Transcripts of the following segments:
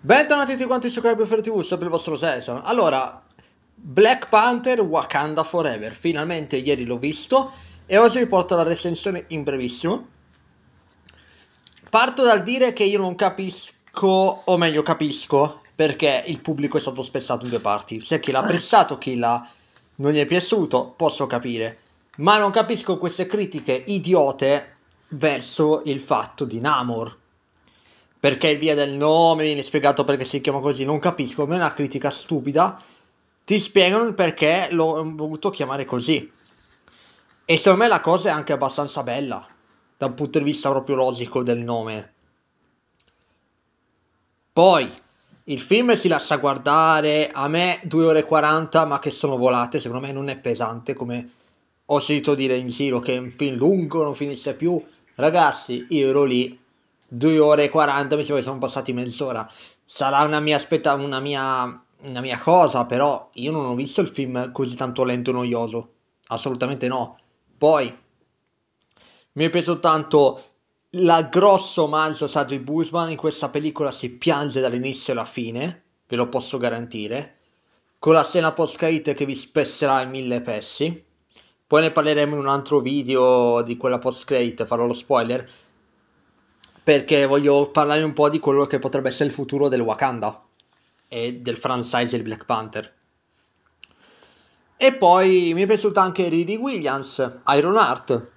Bentornati tutti quanti su Cyberfire TV, sempre il vostro Sesame. Allora, Black Panther Wakanda Forever, finalmente ieri l'ho visto e oggi vi porto la recensione in brevissimo. Parto dal dire che io non capisco, o meglio capisco, perché il pubblico è stato spezzato in due parti. Se chi l'ha apprezzato, chi l'ha non gli è piaciuto, posso capire. Ma non capisco queste critiche idiote verso il fatto di Namor perché via del nome viene spiegato perché si chiama così, non capisco, ma è una critica stupida. Ti spiegano il perché l'ho voluto chiamare così. E secondo me la cosa è anche abbastanza bella, da un punto di vista proprio logico del nome. Poi, il film si lascia guardare, a me 2 ore e 40, ma che sono volate, secondo me non è pesante come ho sentito dire in giro che è un film lungo, non finisce più. Ragazzi, io ero lì 2 ore e 40 mi sembra che sono passati mezz'ora. Sarà una mia, aspetta, una, mia, una mia cosa, però io non ho visto il film così tanto lento e noioso. Assolutamente no. Poi mi è piaciuto tanto la grosso omaggio a Sadri Busman. In questa pellicola si piange dall'inizio alla fine, ve lo posso garantire. Con la scena post credit che vi spesserà in mille pezzi. Poi ne parleremo in un altro video di quella post credit, farò lo spoiler perché voglio parlare un po' di quello che potrebbe essere il futuro del Wakanda e del franchise del Black Panther. E poi mi è piaciuta anche Riri Williams, Iron Heart.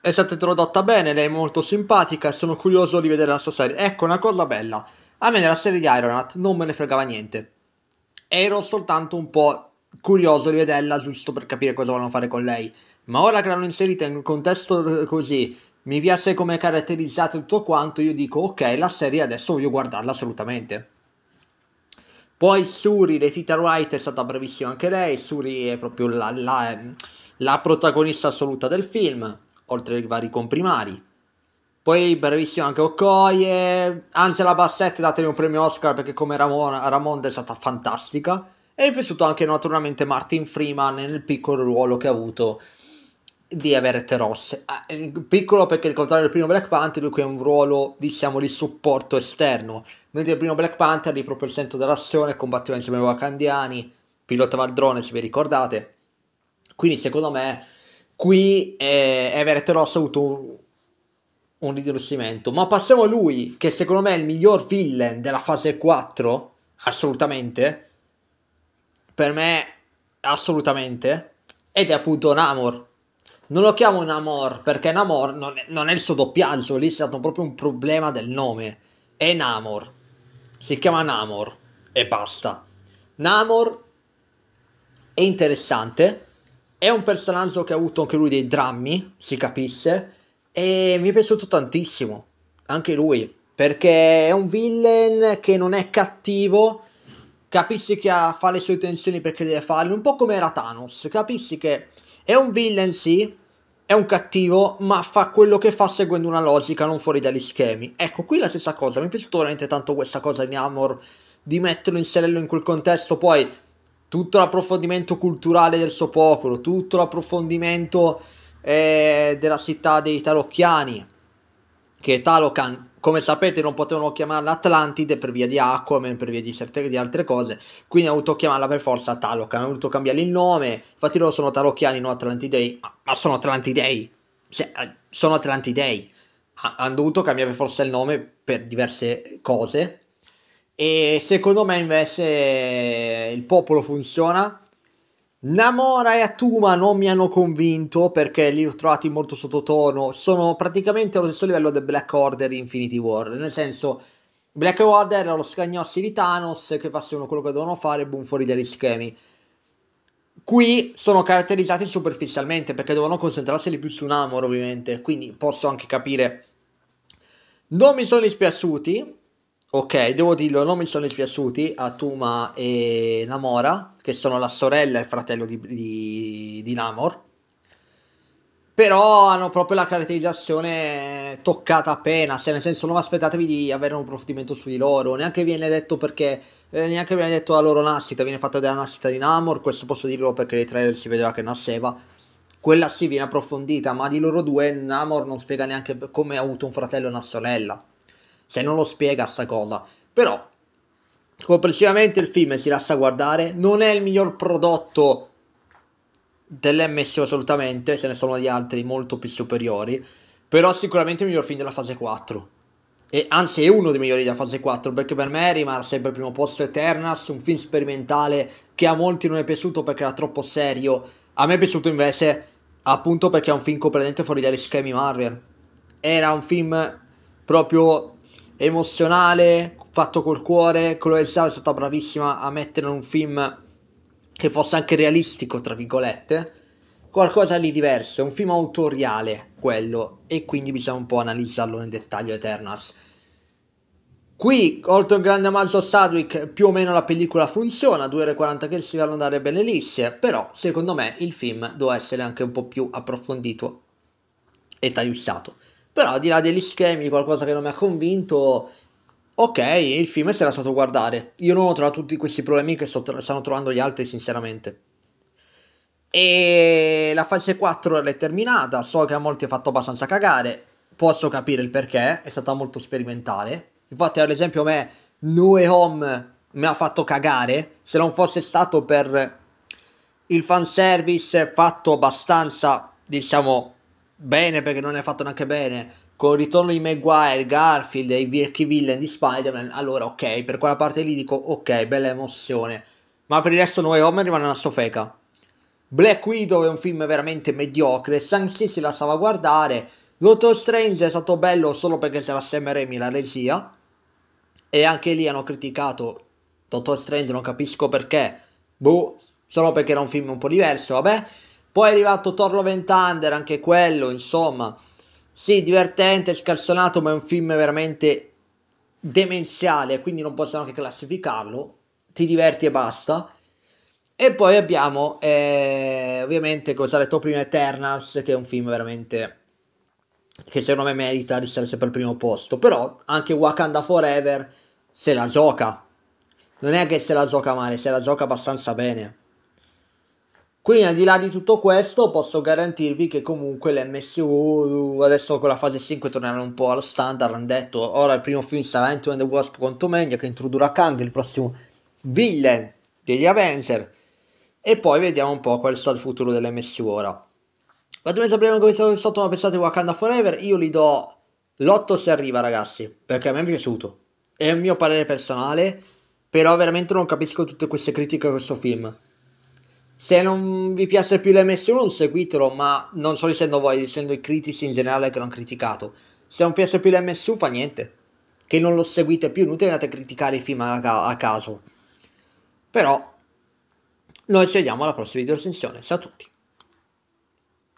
È stata introdotta bene, lei è molto simpatica e sono curioso di vedere la sua serie. Ecco, una cosa bella. A me nella serie di Iron Heart non me ne fregava niente. Ero soltanto un po' curioso di vederla giusto per capire cosa volevano fare con lei. Ma ora che l'hanno inserita in un contesto eh, così, mi piace come è caratterizzato tutto quanto, io dico ok, la serie adesso voglio guardarla assolutamente. Poi Suri, Letita Wright è stata bravissima anche lei, Suri è proprio la, la, la protagonista assoluta del film, oltre ai vari comprimari. Poi bravissima anche Okoye, Angela Bassett, dateli un premio Oscar perché come Ramon, Ramonda è stata fantastica. E è piaciuto anche naturalmente Martin Freeman nel piccolo ruolo che ha avuto di avere Ross. Ah, eh, piccolo perché al contrario del primo Black Panther, lui qui ha un ruolo, diciamo, di supporto esterno. Mentre il primo Black Panther lì proprio il centro dell'azione, combatteva insieme ai Wakandiani, pilotava il drone, se vi ricordate. Quindi secondo me qui eh, Everett Ross ha avuto un, un ridirossimento. Ma passiamo a lui, che secondo me è il miglior villain della fase 4, assolutamente. Per me, assolutamente. Ed è appunto Namor non lo chiamo Namor perché Namor non è, non è il suo doppiaggio, lì c'è stato proprio un problema del nome. È Namor. Si chiama Namor e basta. Namor è interessante, è un personaggio che ha avuto anche lui dei drammi, si capisce. e mi è piaciuto tantissimo, anche lui, perché è un villain che non è cattivo, Capisci che ha, fa le sue tensioni perché deve farle, un po' come era Thanos, Capisci che è un villain, sì, è un cattivo, ma fa quello che fa seguendo una logica, non fuori dagli schemi. Ecco, qui la stessa cosa, mi è piaciuta veramente tanto questa cosa di Namor, di metterlo, inserirlo in quel contesto, poi tutto l'approfondimento culturale del suo popolo, tutto l'approfondimento eh, della città dei tarocchiani, che Talocan come sapete non potevano chiamarla Atlantide per via di Aquaman, per via di, certe, di altre cose, quindi hanno dovuto chiamarla per forza Talocan, hanno dovuto cambiare il nome, infatti loro sono Talochiani, non Atlantidei, ma, ma sono Atlantidei, cioè, eh, sono Atlantidei, hanno dovuto cambiare per forza il nome per diverse cose, e secondo me invece il popolo funziona, Namora e Atuma non mi hanno convinto perché li ho trovati molto sottotono, sono praticamente allo stesso livello del Black Order e Infinity War, nel senso Black Order era lo scagnossi di Thanos che facevano quello che dovevano fare e boom fuori dagli schemi. Qui sono caratterizzati superficialmente perché dovevano concentrarsi più su Namor ovviamente, quindi posso anche capire. Non mi sono dispiaciuti, Ok, devo dirlo, non mi sono spiaciuti a Tuma e Namora, che sono la sorella e il fratello di, di, di Namor. Però hanno proprio la caratterizzazione toccata appena, se nel senso non aspettatevi di avere un approfondimento su di loro, neanche viene detto perché, eh, neanche viene detto la loro nascita, viene fatta della nascita di Namor, questo posso dirlo perché nei trailer si vedeva che nasceva, quella sì viene approfondita, ma di loro due Namor non spiega neanche come ha avuto un fratello e una sorella se non lo spiega sta cosa. Però, complessivamente il film si lascia guardare, non è il miglior prodotto dell'MSO assolutamente, ce ne sono di altri molto più superiori, però sicuramente il miglior film della fase 4. E anzi è uno dei migliori della fase 4 perché per me rimarrà sempre al primo posto Eternas, un film sperimentale che a molti non è piaciuto perché era troppo serio, a me è piaciuto invece appunto perché è un film completamente fuori dagli schemi Marvel. Era un film proprio emozionale, fatto col cuore. Chloe Zhao è stata bravissima a mettere un film che fosse anche realistico, tra virgolette. Qualcosa di diverso, è un film autoriale quello, e quindi bisogna un po' analizzarlo nel dettaglio Eternals. Qui, oltre un grande mazzo a Sadwick, più o meno la pellicola funziona, 2 ore 40 che si vanno a dare belle lisce, però secondo me il film doveva essere anche un po' più approfondito e tagliucciato. Però al di là degli schemi, qualcosa che non mi ha convinto, ok, il film sarà stato guardare. Io non ho trovato tutti questi problemi che stanno trovando gli altri, sinceramente. E la fase 4 l'è terminata, so che a molti ha fatto abbastanza cagare, posso capire il perché, è stata molto sperimentale. Infatti, ad esempio, a me Noe Home mi ha fatto cagare, se non fosse stato per il fanservice fatto abbastanza, diciamo, bene perché non è fatto neanche bene, con il ritorno di Maguire, Garfield e i vecchi villain di Spider-Man, allora ok, per quella parte lì dico ok, bella emozione, ma per il resto No Way Home rimane una sofeca Black Widow è un film veramente mediocre, Sanxi si lasciava guardare, Doctor Strange è stato bello solo perché c'era Sam Raimi la regia, e anche lì hanno criticato Doctor Strange, non capisco perché, boh, solo perché era un film un po' diverso, vabbè. Poi è arrivato Torlo Ventander, anche quello, insomma. Sì, divertente, scalzonato, ma è un film veramente demenziale, quindi non possiamo anche classificarlo. Ti diverti e basta. E poi abbiamo, eh, ovviamente, cosa ho detto prima, Eternals, che è un film veramente che secondo me merita di stare sempre al primo posto. Però anche Wakanda Forever se la gioca. Non è che se la gioca male, se la gioca abbastanza bene. Quindi al di là di tutto questo posso garantirvi che comunque l'MSU uh, adesso con la fase 5 torneranno un po' allo standard, hanno detto ora il primo film sarà ant and the Wasp contro Mania che introdurrà Kang, il prossimo villain degli Avenger e poi vediamo un po' qual sarà il futuro dell'MSU ora. Fatemi sapere come state sotto, ma pensate Wakanda Forever, io gli do l'8 se arriva ragazzi, perché a me è piaciuto, è il mio parere personale, però veramente non capisco tutte queste critiche a questo film se non vi piace più l'MSU non seguitelo, ma non solo essendo voi, essendo i critici in generale che l'hanno criticato. Se non piace più l'MSU fa niente, che non lo seguite più, non andate a criticare i film a, a caso. Però noi ci vediamo alla prossima video recensione, ciao a tutti.